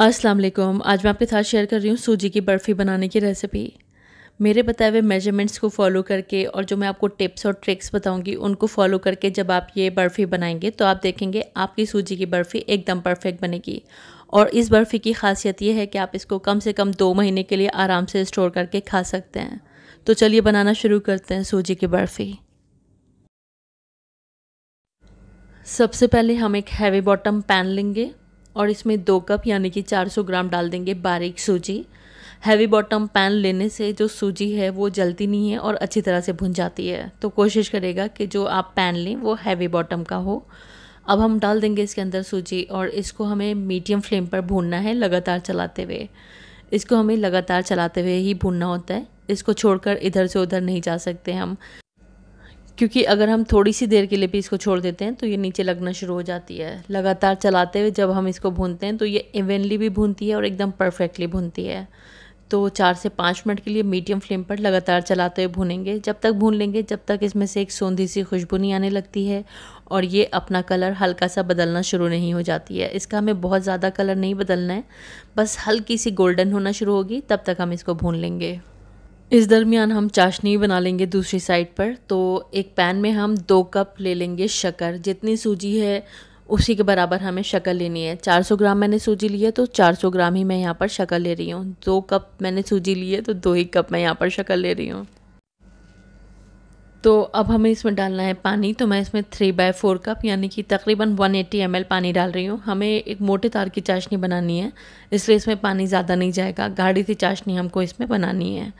अस्सलाम वालेकुम आज मैं आपके साथ शेयर कर रही हूँ सूजी की बर्फ़ी बनाने की रेसिपी मेरे बताए हुए मेजरमेंट्स को फॉलो करके और जो मैं आपको टिप्स और ट्रिक्स बताऊंगी उनको फॉलो करके जब आप ये बर्फ़ी बनाएंगे तो आप देखेंगे आपकी सूजी की बर्फ़ी एकदम परफेक्ट बनेगी और इस बर्फ़ी की खासियत ये है कि आप इसको कम से कम दो महीने के लिए आराम से स्टोर करके खा सकते हैं तो चलिए बनाना शुरू करते हैं सूजी की बर्फ़ी सबसे पहले हम एक हैवी बॉटम पैन लेंगे और इसमें दो कप यानी कि 400 ग्राम डाल देंगे बारीक सूजी हैवी बॉटम पैन लेने से जो सूजी है वो जलती नहीं है और अच्छी तरह से भुन जाती है तो कोशिश करेगा कि जो आप पैन लें वो हैवी बॉटम का हो अब हम डाल देंगे इसके अंदर सूजी और इसको हमें मीडियम फ्लेम पर भूनना है लगातार चलाते हुए इसको हमें लगातार चलाते हुए ही भूनना होता है इसको छोड़कर इधर से उधर नहीं जा सकते हम क्योंकि अगर हम थोड़ी सी देर के लिए भी इसको छोड़ देते हैं तो ये नीचे लगना शुरू हो जाती है लगातार चलाते हुए जब हम इसको भूनते हैं तो ये इवेनली भी भूनती है और एकदम परफेक्टली भूनती है तो चार से पाँच मिनट के लिए मीडियम फ्लेम पर लगातार चलाते हुए भूनेंगे जब तक भून लेंगे जब तक इसमें से एक सौंधी सी खुशबू नहीं आने लगती है और ये अपना कलर हल्का सा बदलना शुरू नहीं हो जाती है इसका हमें बहुत ज़्यादा कलर नहीं बदलना है बस हल्की सी गोल्डन होना शुरू होगी तब तक हम इसको भून लेंगे इस दरमियान हम चाशनी बना लेंगे दूसरी साइड पर तो एक पैन में हम दो कप ले लेंगे शक्कर जितनी सूजी है उसी के बराबर हमें शक्कर लेनी है 400 ग्राम मैंने सूजी ली है तो 400 ग्राम ही मैं यहाँ पर शक्कर ले रही हूँ दो कप मैंने सूजी ली है तो दो ही कप मैं यहाँ पर शक्कर ले रही हूँ तो अब हमें इसमें डालना है पानी तो मैं इसमें थ्री बाय फोर कप यानी कि तकरीबन वन एट्टी एम पानी डाल रही हूँ हमें एक मोटे तार की चाशनी बनानी है इसलिए इसमें पानी ज़्यादा नहीं जाएगा गाढ़ी सी चाशनी हमको इसमें बनानी है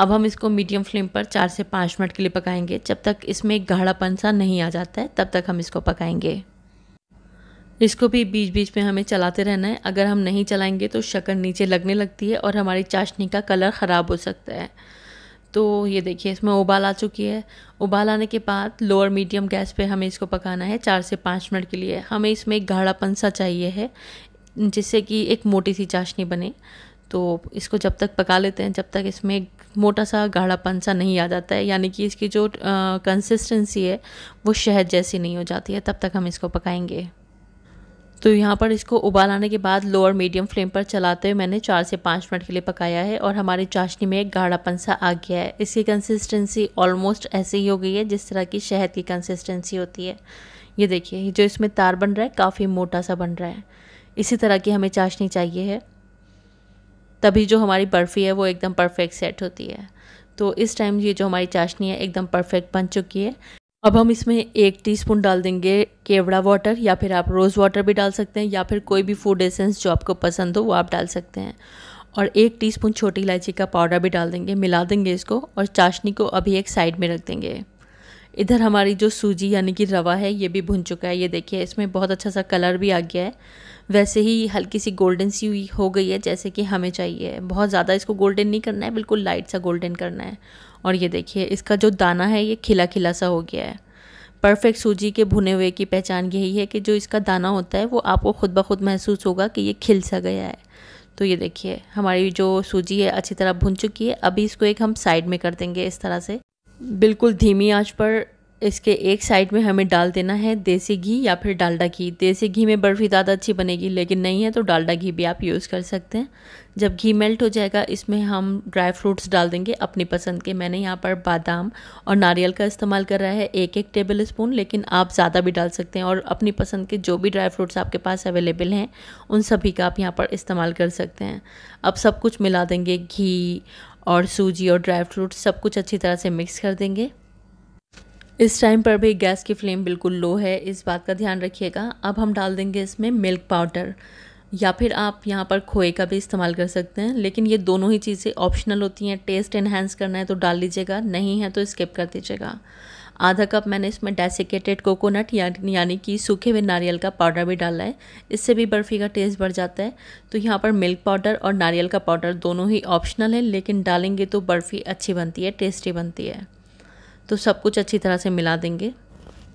अब हम इसको मीडियम फ्लेम पर चार से पाँच मिनट के लिए पकाएंगे जब तक इसमें गाढ़ापन सा नहीं आ जाता है तब तक हम इसको पकाएंगे इसको भी बीच बीच में हमें चलाते रहना है अगर हम नहीं चलाएंगे तो शक्कर नीचे लगने लगती है और हमारी चाशनी का कलर ख़राब हो सकता है तो ये देखिए इसमें उबाल आ चुकी है उबाल आने के बाद लोअर मीडियम गैस पे हमें इसको पकाना है चार से पाँच मिनट के लिए हमें इसमें एक गाढ़ापन सा चाहिए है जिससे कि एक मोटी सी चाशनी बने तो इसको जब तक पका लेते हैं जब तक इसमें मोटा सा गाढ़ापन सा नहीं आ जाता है यानी कि इसकी जो कंसिस्टेंसी है वो शहद जैसी नहीं हो जाती है तब तक हम इसको पकाएंगे तो यहाँ पर इसको उबाल आने के बाद लो और मीडियम फ्लेम पर चलाते हुए मैंने चार से पाँच मिनट के लिए पकाया है और हमारी चाशनी में एक गाढ़ापन सा आ गया है इसकी कंसिस्टेंसी ऑलमोस्ट ऐसी ही हो गई है जिस तरह की शहद की कंसिस्टेंसी होती है ये देखिए जो इसमें तार बन रहा है काफ़ी मोटा सा बन रहा है इसी तरह की हमें चाशनी चाहिए है तभी जो हमारी बर्फ़ी है वो एकदम परफेक्ट सेट होती है तो इस टाइम ये जो हमारी चाशनी है एकदम परफेक्ट बन चुकी है अब हम इसमें एक टीस्पून डाल देंगे केवड़ा वाटर या फिर आप रोज़ वाटर भी डाल सकते हैं या फिर कोई भी फूड एसेंस जो आपको पसंद हो वो आप डाल सकते हैं और एक टीस्पून छोटी इलायची का पाउडर भी डाल देंगे मिला देंगे इसको और चाशनी को अभी एक साइड में रख देंगे इधर हमारी जो सूजी यानी कि रवा है ये भी भुन चुका है ये देखिए इसमें बहुत अच्छा सा कलर भी आ गया है वैसे ही हल्की सी गोल्डन सी हुई हो गई है जैसे कि हमें चाहिए बहुत ज़्यादा इसको गोल्डन नहीं करना है बिल्कुल लाइट सा गोल्डन करना है और ये देखिए इसका जो दाना है ये खिला खिला सा हो गया है परफेक्ट सूजी के भुने हुए की पहचान यही है कि जो इसका दाना होता है वो आपको खुद ब खुद महसूस होगा कि ये खिल सा गया है तो ये देखिए हमारी जो सूजी है अच्छी तरह भुन चुकी है अभी इसको एक हम साइड में कर देंगे इस तरह से बिल्कुल धीमी आंच पर इसके एक साइड में हमें डाल देना है देसी घी या फिर डालडा घी देसी घी में बर्फ़ी ज़्यादा अच्छी बनेगी लेकिन नहीं है तो डालडा घी भी आप यूज़ कर सकते हैं जब घी मेल्ट हो जाएगा इसमें हम ड्राई फ्रूट्स डाल देंगे अपनी पसंद के मैंने यहाँ पर बादाम और नारियल का इस्तेमाल कर रहा है एक एक टेबल स्पून लेकिन आप ज़्यादा भी डाल सकते हैं और अपनी पसंद के जो भी ड्राई फ्रूट्स आपके पास अवेलेबल हैं उन सभी का आप यहाँ पर इस्तेमाल कर सकते हैं अब सब कुछ मिला देंगे घी और सूजी और ड्राई फ्रूट सब कुछ अच्छी तरह से मिक्स कर देंगे इस टाइम पर भी गैस की फ्लेम बिल्कुल लो है इस बात का ध्यान रखिएगा अब हम डाल देंगे इसमें मिल्क पाउडर या फिर आप यहाँ पर खोए का भी इस्तेमाल कर सकते हैं लेकिन ये दोनों ही चीज़ें ऑप्शनल होती हैं टेस्ट इन्हेंस करना है तो डाल लीजिएगा नहीं है तो स्किप कर दीजिएगा आधा कप मैंने इसमें डेसिकेटेड कोकोनट यानी यानी कि सूखे हुए नारियल का पाउडर भी डाला है इससे भी बर्फ़ी का टेस्ट बढ़ जाता है तो यहाँ पर मिल्क पाउडर और नारियल का पाउडर दोनों ही ऑप्शनल है लेकिन डालेंगे तो बर्फ़ी अच्छी बनती है टेस्टी बनती है तो सब कुछ अच्छी तरह से मिला देंगे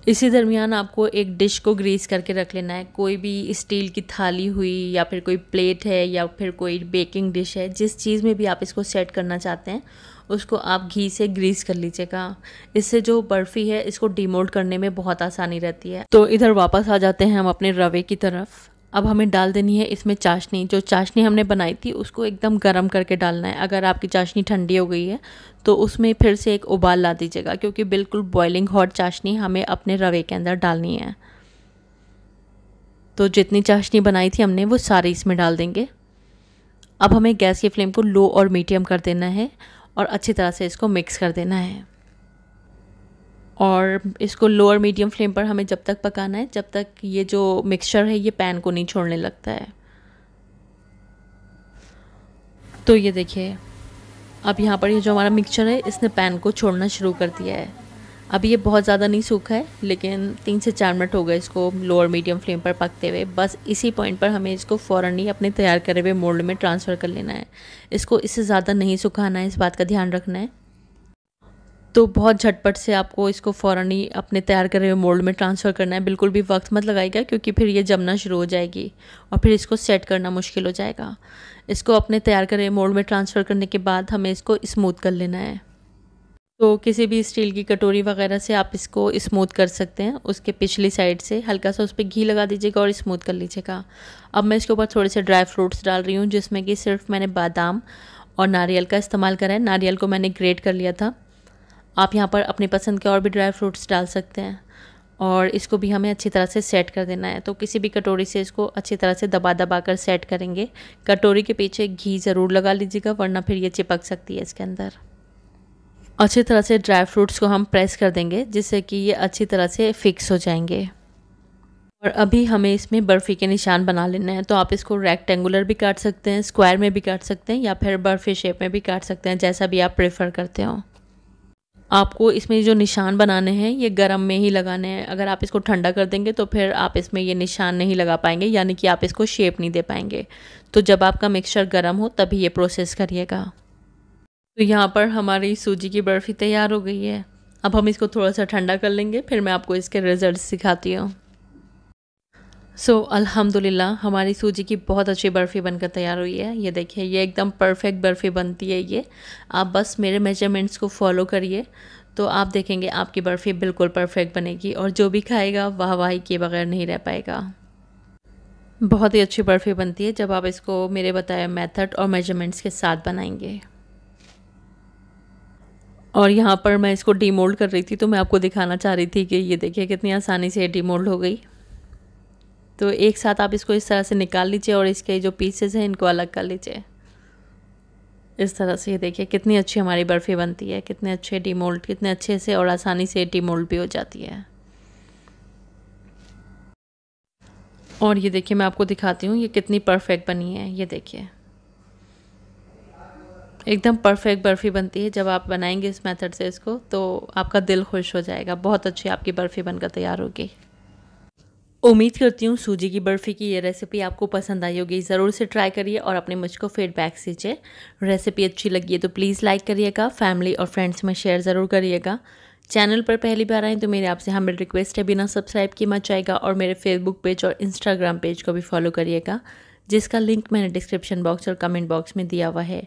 इसी दरमियान आपको एक डिश को ग्रीस करके रख लेना है कोई भी स्टील की थाली हुई या फिर कोई प्लेट है या फिर कोई बेकिंग डिश है जिस चीज़ में भी आप इसको सेट करना चाहते हैं उसको आप घी से ग्रीस कर लीजिएगा इससे जो बर्फ़ी है इसको डिमोल्ड करने में बहुत आसानी रहती है तो इधर वापस आ जाते हैं हम अपने रवे की तरफ अब हमें डाल देनी है इसमें चाशनी जो चाशनी हमने बनाई थी उसको एकदम गर्म करके डालना है अगर आपकी चाशनी ठंडी हो गई है तो उसमें फिर से एक उबाल ला दीजिएगा क्योंकि बिल्कुल बॉयलिंग हॉट चाशनी हमें अपने रवे के अंदर डालनी है तो जितनी चाशनी बनाई थी हमने वो सारी इसमें डाल देंगे अब हमें गैस की फ्लेम को लो और मीडियम कर देना है और अच्छी तरह से इसको मिक्स कर देना है और इसको लोअर मीडियम फ्लेम पर हमें जब तक पकाना है जब तक ये जो मिक्सचर है ये पैन को नहीं छोड़ने लगता है तो ये देखिए अब यहाँ पर ये जो हमारा मिक्सचर है इसने पैन को छोड़ना शुरू कर दिया है अभी ये बहुत ज़्यादा नहीं सूखा है लेकिन तीन से चार मिनट हो गए इसको लो और मीडियम फ्लेम पर पकते हुए बस इसी पॉइंट पर हमें इसको फ़ौर ही अपने तैयार करे हुए मोल्ड में ट्रांसफ़र कर लेना है इसको इससे ज़्यादा नहीं सुखाना है इस बात का ध्यान रखना है तो बहुत झटपट से आपको इसको फ़ौर ही अपने तैयार करे हुए मोल्ड में ट्रांसफ़र करना है बिल्कुल भी वक्त मत लगाएगा क्योंकि फिर ये जमना शुरू हो जाएगी और फिर इसको सेट करना मुश्किल हो जाएगा इसको अपने तैयार करे हुए मोल्ड में ट्रांसफ़र करने के बाद हमें इसको स्मूथ कर लेना है तो किसी भी स्टील की कटोरी वगैरह से आप इसको स्मूथ कर सकते हैं उसके पिछली साइड से हल्का सा उस पर घी लगा दीजिएगा और स्मूथ कर लीजिएगा अब मैं इसके ऊपर थोड़े से ड्राई फ्रूट्स डाल रही हूँ जिसमें कि सिर्फ मैंने बादाम और नारियल का इस्तेमाल करा है नारियल को मैंने ग्रेट कर लिया था आप यहाँ पर अपनी पसंद के और भी ड्राई फ्रूट्स डाल सकते हैं और इसको भी हमें अच्छी तरह से सेट कर देना है तो किसी भी कटोरी से इसको अच्छी तरह से दबा दबा कर सेट करेंगे कटोरी के पीछे घी ज़रूर लगा लीजिएगा वरना फिर ये चिपक सकती है इसके अंदर अच्छी तरह से ड्राई फ्रूट्स को हम प्रेस कर देंगे जिससे कि ये अच्छी तरह से फिक्स हो जाएंगे और अभी हमें इसमें बर्फ़ी के निशान बना लेने हैं तो आप इसको रेक्टेंगुलर भी काट सकते हैं स्क्वायर में भी काट सकते हैं या फिर बर्फ़ी शेप में भी काट सकते हैं जैसा भी आप प्रेफर करते हो आपको इसमें जो निशान बनाने हैं ये गर्म में ही लगाने हैं अगर आप इसको ठंडा कर देंगे तो फिर आप इसमें ये निशान नहीं लगा पाएंगे यानी कि आप इसको शेप नहीं दे पाएंगे तो जब आपका मिक्सचर गर्म हो तभी ये प्रोसेस करिएगा तो यहाँ पर हमारी सूजी की बर्फ़ी तैयार हो गई है अब हम इसको थोड़ा सा ठंडा कर लेंगे फिर मैं आपको इसके रिज़ल्ट सिखाती हूँ सो so, अल्हम्दुलिल्लाह हमारी सूजी की बहुत अच्छी बर्फ़ी बनकर तैयार हुई है ये देखिए ये एकदम परफेक्ट बर्फ़ी बनती है ये आप बस मेरे मेजरमेंट्स को फॉलो करिए तो आप देखेंगे आपकी बर्फ़ी बिल्कुल परफेक्ट बनेगी और जो भी खाएगा वाह वाही किए बगैर नहीं रह पाएगा बहुत ही अच्छी बर्फ़ी बनती है जब आप इसको मेरे बताए मेथड और मेजरमेंट्स के साथ बनाएंगे और यहाँ पर मैं इसको डीमोल्ड कर रही थी तो मैं आपको दिखाना चाह रही थी कि ये देखिए कितनी आसानी से डीमोल्ड हो गई तो एक साथ आप इसको इस तरह से निकाल लीजिए और इसके जो पीसेस हैं इनको अलग कर लीजिए इस तरह से ये देखिए कितनी अच्छी हमारी बर्फ़ी बनती है कितने अच्छे डीमोल्ड कितने अच्छे से और आसानी से डीमोल्ड भी हो जाती है और ये देखिए मैं आपको दिखाती हूँ ये कितनी परफेक्ट बनी है ये देखिए एकदम परफेक्ट बर्फ़ी बनती है जब आप बनाएंगे इस मेथड से इसको तो आपका दिल खुश हो जाएगा बहुत अच्छी आपकी बर्फ़ी बनकर तैयार होगी उम्मीद करती हूँ सूजी की बर्फ़ी की ये रेसिपी आपको पसंद आई होगी ज़रूर से ट्राई करिए और अपने मुझको फीडबैक सीजिए रेसिपी अच्छी लगी है तो प्लीज़ लाइक करिएगा फैमिली और फ्रेंड्स में शेयर ज़रूर करिएगा चैनल पर पहली बार आएँ तो मेरे आपसे हमें रिक्वेस्ट है बिना सब्सक्राइब किए मत जाएगा और मेरे फेसबुक पेज और इंस्टाग्राम पेज को भी फॉलो करिएगा जिसका लिंक मैंने डिस्क्रिप्शन बॉक्स और कमेंट बॉक्स में दिया हुआ है